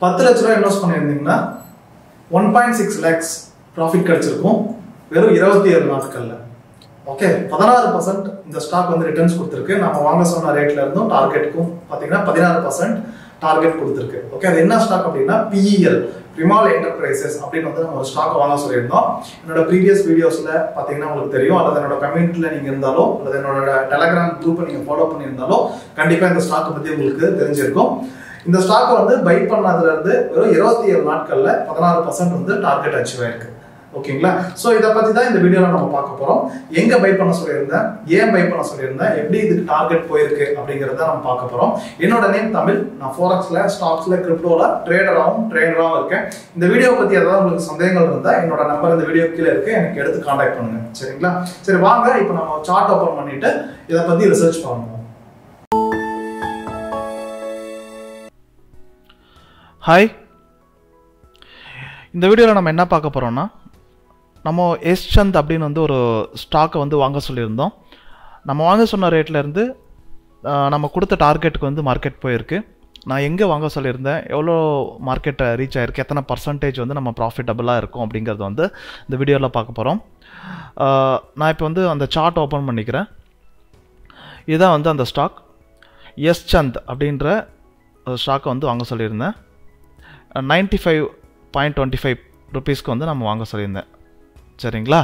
பத்து லட்ச ரூபா இன்வெஸ்ட் பண்ணியிருந்தீங்கன்னா one point six lakhs profit கிடைச்சிருக்கும் வெறும் இருபத்தி ஏழு நாட்களில் ஓகே பதினாறு பர்சன்ட் இந்த ஸ்டாக் வந்து ரிட்டர்ன்ஸ் கொடுத்துருக்கு நம்ம வாங்க சொன்ன ரேட்ல இருந்தும் டார்கெட்டுக்கும் பார்த்தீங்கன்னா பதினாறு பர்சன்ட் டார்கெட் கொடுத்துருக்கு ஓகே அது என்ன ஸ்டாக் அப்படின்னா பிஇஎல் பிரிமால் என்டர்பிரைசஸ் அப்படின்னு வந்து நம்ம ஒரு ஸ்டாக் வாங்க சொல்லியிருந்தோம் என்னோட ப்ரீவியஸ் வீடியோஸில் பார்த்தீங்கன்னா உங்களுக்கு தெரியும் அல்லது என்னோட கமெண்ட்டில் நீங்கள் இருந்தாலோ அல்லது என்னோட டெலகிராம் குரூப்பை நீங்கள் ஃபாலோ பண்ணியிருந்தாலோ கண்டிப்பாக இந்த ஸ்டாக் பற்றி உங்களுக்கு தெரிஞ்சிருக்கும் இந்த ஸ்டாக்கை வந்து பை பண்ணதுலேருந்து வெறும் இருபத்தி ஏழு நாட்களில் பதினாறு பர்சன்ட் வந்து டார்கெட் அச்சீவ் ஆயிருக்கு ஓகேங்களா ஸோ இதை பற்றி தான் இந்த வீடியோவில் நம்ம பார்க்க போகிறோம் எங்கே பை பண்ண சொல்லியிருந்தேன் ஏன் பை பண்ண சொல்லியிருந்தேன் எப்படி இதுக்கு டார்கெட் போயிருக்கு அப்படிங்கிறத நம்ம பார்க்க போகிறோம் என்னோட நேம் தமிழ் நான் ஃபோரக்ஸில் ஸ்டாக்ஸ்ல கிரிப்டோல ட்ரேடராகவும் ட்ரெயினராகவும் இருக்கேன் இந்த வீடியோ பற்றி ஏதாவது உங்களுக்கு சந்தேகங்கள் இருந்தால் என்னோட நம்பர் இந்த வீடியோ கீழே இருக்குது எனக்கு எடுத்து காண்டாக்ட் பண்ணுங்க சரிங்களா சரி வாங்க இப்போ நம்ம சார்ட் ஓப்பன் பண்ணிட்டு இதை பற்றி ரிசர்ச் பண்ணுவோம் ஹாய் இந்த வீடியோவில் நம்ம என்ன பார்க்க போகிறோன்னா நம்ம எஸ்சந்த் அப்படின்னு வந்து ஒரு ஸ்டாக்கை வந்து வாங்க சொல்லியிருந்தோம் நம்ம வாங்க சொன்ன ரேட்லேருந்து நம்ம கொடுத்த டார்கெட்டுக்கு வந்து மார்க்கெட் போயிருக்கு நான் எங்கே வாங்க சொல்லியிருந்தேன் எவ்வளோ மார்க்கெட்டை ரீச் ஆகிருக்கு எத்தனை பர்சன்டேஜ் வந்து நம்ம ப்ராஃபிட்டபுளாக இருக்கும் அப்படிங்கிறது வந்து இந்த வீடியோவில் பார்க்க போகிறோம் நான் இப்போ வந்து அந்த சார்ட் ஓப்பன் பண்ணிக்கிறேன் இதுதான் வந்து அந்த ஸ்டாக் எஸ் சந்த் அப்படின்ற ஸ்டாக்கை வந்து வாங்க சொல்லியிருந்தேன் ninety five point twenty five ருபீஸ்க்கு வந்து நம்ம வாங்க சொல்லியிருந்தேன் சரிங்களா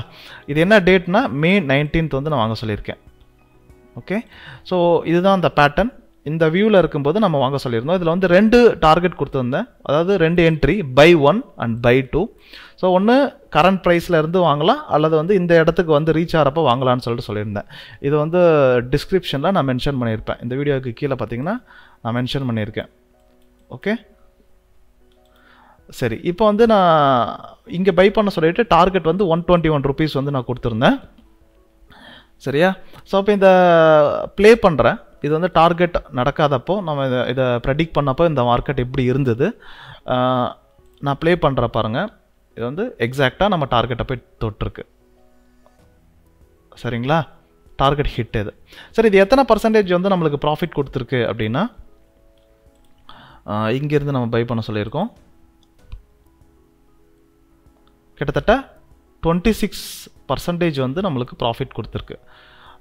இது என்ன டேட்னா மே நைன்டீன்த் வந்து நான் வாங்க சொல்லியிருக்கேன் ஓகே ஸோ இதுதான் அந்த பேட்டர்ன் இந்த வியூவில் இருக்கும்போது நம்ம வாங்க சொல்லியிருந்தோம் இதில் வந்து ரெண்டு டார்கெட் கொடுத்துருந்தேன் அதாவது ரெண்டு entry by one and by two so ஒன்று கரண்ட் ப்ரைஸில் இருந்து வாங்கலாம் அல்லது வந்து இந்த இடத்துக்கு வந்து ரீச் ஆகிறப்போ வாங்கலாம்னு சொல்லிட்டு சொல்லியிருந்தேன் இது வந்து டிஸ்கிரிப்ஷனில் நான் மென்ஷன் பண்ணியிருப்பேன் இந்த வீடியோவுக்கு கீழே பார்த்தீங்கன்னா நான் மென்ஷன் பண்ணியிருக்கேன் ஓகே சரி இப்போ வந்து நான் இங்கே பை பண்ண சொல்லிவிட்டு டார்கெட் வந்து ஒன் டுவெண்ட்டி ஒன் ருபீஸ் வந்து நான் கொடுத்துருந்தேன் சரியா ஸோ இப்போ இந்த ப்ளே பண்ணுறேன் இது வந்து டார்கெட் நடக்காதப்போ நம்ம இதை இதை ப்ரெடிக்ட் பண்ணப்போ இந்த மார்க்கெட் எப்படி இருந்தது நான் ப்ளே பண்ணுற பாருங்கள் இது வந்து எக்ஸாக்டாக நம்ம டார்கெட்டை போய் தொட்டிருக்கு சரிங்களா டார்கெட் ஹிட் இது சரி இது எத்தனை பர்சன்டேஜ் வந்து நம்மளுக்கு ப்ராஃபிட் கொடுத்துருக்கு அப்படின்னா இங்கேருந்து நம்ம பை பண்ண சொல்லியிருக்கோம் கிட்டத்தட்ட டுவெண்ட்டி சிக்ஸ் பர்சன்டேஜ் வந்து நம்மளுக்கு ப்ராஃபிட் கொடுத்துருக்கு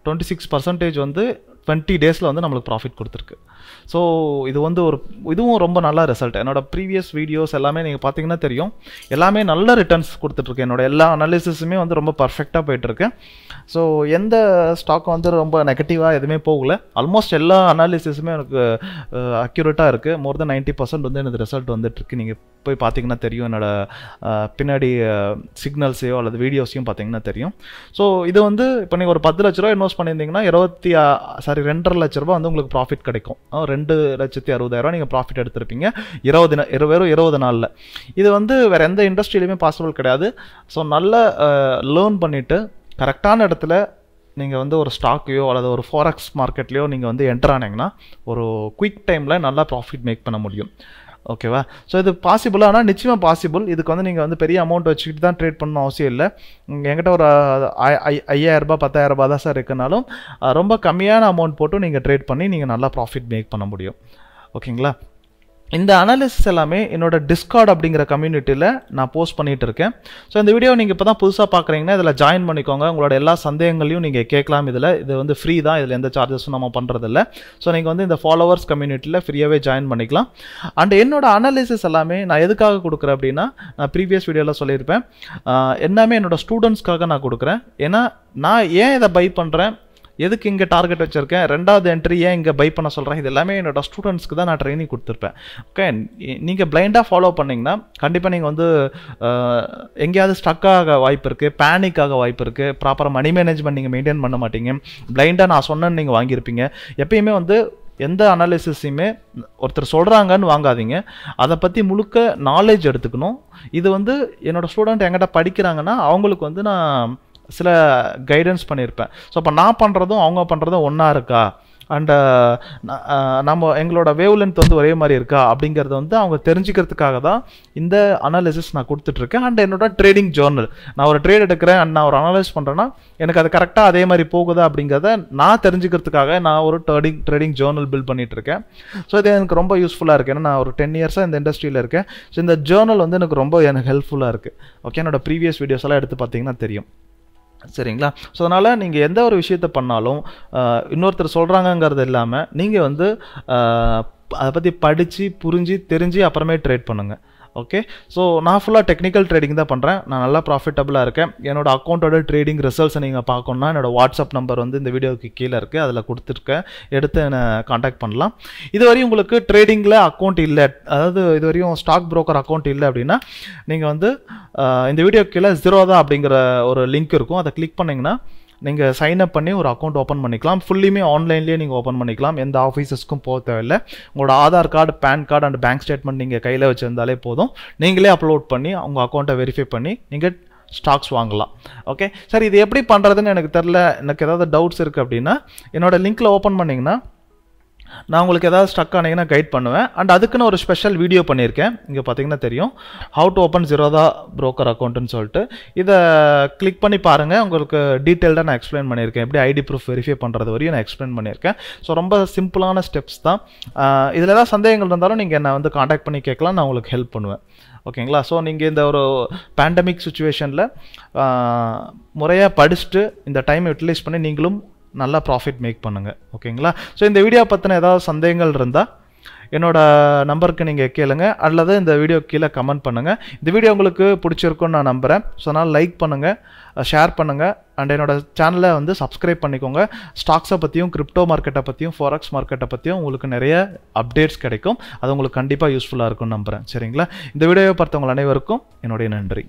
டுவெண்ட்டி சிக்ஸ் பர்சன்டேஜ் வந்து டுவெண்ட்டி டேஸில் வந்து நம்மளுக்கு ப்ராஃபிட் கொடுத்துருக்கு ஸோ இது வந்து ஒரு இதுவும் ரொம்ப நல்ல ரிசல்ட் என்னோடய ப்ரீவியஸ் வீடியோஸ் எல்லாமே நீங்கள் பார்த்தீங்கன்னா தெரியும் எல்லாமே நல்ல ரிட்டர்ன்ஸ் கொடுத்துட்ருக்கு என்னோடய எல்லா அனாலிசிஸுமே வந்து ரொம்ப பர்ஃபெக்டாக போயிட்டுருக்கு ஸோ எந்த ஸ்டாக் வந்து ரொம்ப நெகட்டிவாக எதுவுமே போகல ஆல்மோஸ்ட் எல்லா அனாலிசிஸுமே எனக்கு அக்யூரேட்டாக இருக்குது மோர் தென் நைன்ட்டி பர்சன்ட் வந்து எனக்கு ரிசல்ட் வந்துட்டுருக்கு நீங்கள் போய் பார்த்தீங்கன்னா தெரியும் என்னோடய பின்னாடி சிக்னல்ஸையோ அல்லது வீடியோஸையும் பார்த்தீங்கன்னா தெரியும் ஸோ இது வந்து இப்போ நீங்கள் ஒரு பத்து லட்ச ரூபா இன்வெஸ்ட் பண்ணியிருந்தீங்கன்னா இருபத்தி சாரி ரெண்டரை லட்ச ரூபா வந்து உங்களுக்கு ப்ராஃபிட் கிடைக்கும் ரெண்டு லட்சத்தி அறுபதாயிரரூவா நீங்கள் ப்ராஃபிட் எடுத்திருப்பீங்க இருபது வெறும் இருபது நாளில் இது வந்து வேறு எந்த இண்டஸ்ட்ரியிலையுமே பாசிபிள் கிடையாது ஸோ நல்லா லேர்ன் பண்ணிவிட்டு கரெக்டான இடத்துல நீங்கள் வந்து ஒரு ஸ்டாக்கையோ அல்லது ஒரு ஃபாரெக்ஸ் மார்க்கெட்லேயோ நீங்கள் வந்து என்டர் ஆனீங்கன்னா ஒரு குயிக் டைமில் நல்லா ப்ராஃபிட் மேக் பண்ண முடியும் ஓகேவா ஸோ இது பாசிபிள் ஆனால் நிச்சயமாக பாசிபிள் இதுக்கு வந்து நீங்கள் வந்து பெரிய அமௌண்ட் வச்சுக்கிட்டு தான் ட்ரேட் பண்ணணும் அவசியம் இல்லை எங்கிட்ட ஒரு ஐயாயிரரூபா பத்தாயிரரூபா தான் சார் இருக்குனாலும் ரொம்ப கம்மியான அமௌண்ட் போட்டு நீங்கள் ட்ரேட் பண்ணி நீங்கள் நல்லா ப்ராஃபிட் மேக் பண்ண முடியும் ஓகேங்களா இந்த அனாலிசிஸ் எல்லாமே என்னோட டிஸ்கார்ட் அப்படிங்கிற கம்யூனிட்டியில் நான் போஸ்ட் பண்ணிகிட்டு இருக்கேன் ஸோ இந்த வீடியோ நீங்கள் இப்போ தான் புதுசாக பார்க்குறீங்கன்னா இதில் ஜாயின் பண்ணிக்கோங்க உங்களோட எல்லா சந்தேகங்களையும் நீங்கள் கேட்கலாம் இதில் இது வந்து ஃப்ரீ தான் இதில் எந்த சார்ஜஸும் நம்ம பண்ணுறதில்ல ஸோ நீங்கள் வந்து இந்த ஃபாலோவர்ஸ் கம்யூனிட்டியில் ஃப்ரீயாகவே ஜாயின் பண்ணிக்கலாம் அண்ட் என்னோட அனாலிசிஸ் எல்லாமே நான் எதுக்காக கொடுக்குறேன் அப்படின்னா நான் ப்ரீவியஸ் வீடியோவில் சொல்லியிருப்பேன் எல்லாமே என்னோட ஸ்டூடெண்ட்ஸ்க்காக நான் கொடுக்குறேன் ஏன்னா நான் ஏன் இதை பை பண்ணுறேன் எதுக்கு இங்கே டார்கெட் வச்சுருக்கேன் ரெண்டாவது என்ட்ரி ஏன் இங்கே பை பண்ண சொல்கிறேன் இது எல்லாமே என்னோடய ஸ்டூடெண்ட்ஸ்க்கு தான் நான் ட்ரைனிங் கொடுத்துருப்பேன் ஓகே நீங்கள் பிளைண்டாக ஃபாலோ பண்ணிங்கன்னா கண்டிப்பாக நீங்கள் வந்து எங்கேயாவது ஸ்டக்காக வாய்ப்பு இருக்குது பேனிக்காக வாய்ப்பு இருக்குது ப்ராப்பராக மணி மேனேஜ்மெண்ட் நீங்கள் மெயின்டைன் பண்ண மாட்டீங்க பிளைண்டாக நான் சொன்னேன்னு நீங்கள் வாங்கியிருப்பீங்க எப்பயுமே வந்து எந்த அனாலிசிஸையுமே ஒருத்தர் சொல்கிறாங்கன்னு வாங்காதீங்க அதை பற்றி முழுக்க நாலேஜ் எடுத்துக்கணும் இது வந்து என்னோடய ஸ்டூடெண்ட் எங்கிட்ட படிக்கிறாங்கன்னா அவங்களுக்கு வந்து நான் சில கைடன்ஸ் பண்ணியிருப்பேன் ஸோ அப்போ நான் பண்ணுறதும் அவங்க பண்ணுறதும் ஒன்றா இருக்கா uh, அண்டு நம்ம எங்களோட வேவ் லென்த் வந்து ஒரே மாதிரி இருக்கா அப்படிங்கிறத வந்து அவங்க தெரிஞ்சுக்கிறதுக்காக தான் இந்த அனாலிசிஸ் நான் கொடுத்துட்ருக்கேன் அண்ட் என்னோட ட்ரேடிங் ஜேர்னல் நான் ஒரு ட்ரேட் எடுக்கிறேன் அண்ட் நான் ஒரு அனலைஸ் பண்ணுறேன்னா எனக்கு அது கரெக்டாக அதே மாதிரி போகுதா அப்படிங்கிறத நான் தெரிஞ்சுக்கிறதுக்காக நான் ஒரு ட்ரேடிங் ட்ரேடிங் ஜேர்னல் பில்ட் பண்ணிகிட்ருக்கேன் ஸோ இது எனக்கு ரொம்ப யூஸ்ஃபுல்லாக இருக்குது ஏன்னா நான் ஒரு டென் இயர்ஸாக இந்த இண்டஸ்ட்ரியில் இருக்கேன் ஸோ இந்த ஜேர்னல் வந்து எனக்கு ரொம்ப எனக்கு ஹெல்ப்ஃபுல்லாக இருக்குது ஓகே என்னோட ப்ரீவியஸ் வீடியோஸ் எல்லாம் எடுத்து பார்த்தீங்கன்னா தெரியும் சரிங்களா ஸோ அதனால் நீங்கள் எந்த ஒரு விஷயத்த பண்ணாலும் இன்னொருத்தர் சொல்கிறாங்கங்கிறது இல்லாமல் நீங்கள் வந்து அதை பற்றி படித்து புரிஞ்சு தெரிஞ்சு அப்புறமே ட்ரேட் பண்ணுங்கள் ஓகே ஸோ நான் ஃபுல்லாக டெக்னிக்கல் ட்ரேடிங் தான் பண்ணுறேன் நான் நல்லா ப்ராஃபிட்டபுளாக இருக்கேன் என்னோடய அக்கௌண்ட்டோட ட்ரேடிங் ரிசல்ட்ஸை நீங்கள் பார்க்கணுன்னா என்னோடய வாட்ஸ்அப் நம்பர் வந்து இந்த வீடியோவுக்கு கீழே இருக்குது அதில் கொடுத்துருக்கேன் எடுத்து என்னை காண்டாக்ட் பண்ணலாம் இதுவரையும் உங்களுக்கு ட்ரேடிங்கில் அக்கௌண்ட் இல்லை அதாவது இதுவரையும் ஸ்டாக் ப்ரோக்கர் அக்கௌண்ட் இல்லை அப்படின்னா நீங்கள் வந்து இந்த வீடியோ கீழே ஜீரோ தான் அப்படிங்கிற ஒரு லிங்க் இருக்கும் அதை கிளிக் பண்ணிங்கன்னா நீங்கள் சைன் அப் பண்ணி ஒரு அக்கௌண்ட் ஓப்பன் பண்ணிக்கலாம் ஃபுல்லியுமே ஆன்லைன்லேயே நீங்கள் ஓப்பன் பண்ணிக்கலாம் எந்த ஆஃபீஸஸ்க்கும் போக தேவையில்லை உங்களோட Aadhaar card PAN card and bank statement நீங்கள் கையில் வச்சுருந்தாலே போதும் நீங்களே அப்லோட் பண்ணி உங்கள் அக்கௌண்ட்டை வெரிஃபை பண்ணி நீங்கள் ஸ்டாக்ஸ் வாங்கலாம் ஓகே சார் இது எப்படி பண்ணுறதுன்னு எனக்கு தெரில எனக்கு ஏதாவது டவுட்ஸ் இருக்குது அப்படின்னா என்னோடய லிங்க்கில் ஓப்பன் பண்ணிங்கன்னா நான் உங்களுக்கு எதாவது ஸ்டக் ஆனீங்கன்னா கைட் பண்ணுவேன் அண்ட் அதுக்குன்னு ஒரு ஸ்பெஷல் வீடியோ பண்ணியிருக்கேன் இங்கே பார்த்தீங்கன்னா தெரியும் how to open Zerodha broker அக்கௌண்ட்டுன்னு சொல்லிட்டு இதை கிளிக் பண்ணி பாருங்கள் உங்களுக்கு டீட்டெயில்டாக நான் எக்ஸ்பிளைன் பண்ணியிருக்கேன் எப்படி ஐடி ப்ரூஃப் வெரிஃபை பண்ணுறது வரையும் நான் எக்ஸ்பிளைன் பண்ணியிருக்கேன் ஸோ ரொம்ப சிம்பிளான ஸ்டெப்ஸ் தான் இதில் ஏதாவது சந்தேகங்கள் இருந்தாலும் நீங்கள் என்னை வந்து காண்டாக்ட் பண்ணி கேட்கலாம் நான் உங்களுக்கு ஹெல்ப் பண்ணுவேன் ஓகேங்களா ஸோ நீங்கள் இந்த ஒரு பேண்டமிக் சுச்சுவேஷனில் முறையாக படிச்சுட்டு இந்த டைம் யூட்டிலைஸ் பண்ணி நீங்களும் நல்லா ப்ராஃபிட் மேக் பண்ணுங்கள் ஓகேங்களா ஸோ இந்த வீடியோ பற்றின ஏதாவது சந்தேகங்கள் இருந்தால் என்னோடய நம்பருக்கு நீங்கள் கேளுங்க அல்லது இந்த வீடியோ கீழே கமெண்ட் பண்ணுங்கள் இந்த வீடியோ உங்களுக்கு பிடிச்சிருக்குன்னு நான் நம்புகிறேன் ஸோ அதனால் லைக் பண்ணுங்கள் ஷேர் பண்ணுங்கள் அண்ட் என்னோடய சேனலை வந்து சப்ஸ்கிரைப் பண்ணிக்கோங்க ஸ்டாக்ஸை பற்றியும் கிரிப்டோ மார்க்கெட்டை பற்றியும் ஃபாரக்ஸ் மார்க்கெட்டை பற்றியும் உங்களுக்கு நிறைய அப்டேட்ஸ் கிடைக்கும் அது உங்களுக்கு கண்டிப்பாக யூஸ்ஃபுல்லாக இருக்கும்னு நம்புகிறேன் சரிங்களா இந்த வீடியோவை பார்த்தவங்க அனைவருக்கும் என்னுடைய நன்றி